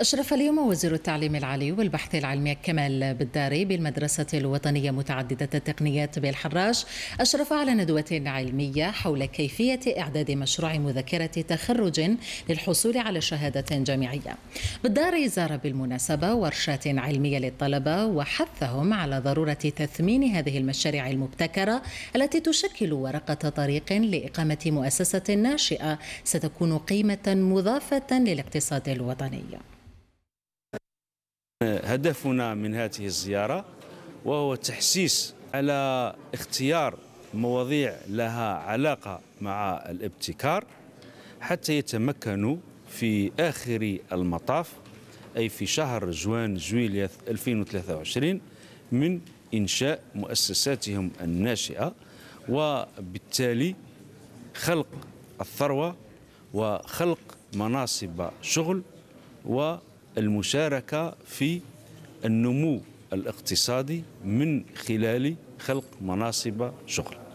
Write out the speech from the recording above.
أشرف اليوم وزير التعليم العالي والبحث العلمي كمال بالداري بالمدرسة الوطنية متعددة التقنيات بالحراش أشرف على ندوة علمية حول كيفية إعداد مشروع مذكرة تخرج للحصول على شهادة جامعية بالداري زار بالمناسبة ورشات علمية للطلبة وحثهم على ضرورة تثمين هذه المشاريع المبتكرة التي تشكل ورقة طريق لإقامة مؤسسة ناشئة ستكون قيمة مضافة للاقتصاد الوطني هدفنا من هذه الزيارة وهو تحسيس على اختيار مواضيع لها علاقة مع الابتكار حتى يتمكنوا في آخر المطاف أي في شهر جوان جويلية 2023 من إنشاء مؤسساتهم الناشئة وبالتالي خلق الثروة وخلق مناصب شغل و المشاركه في النمو الاقتصادي من خلال خلق مناصب شغل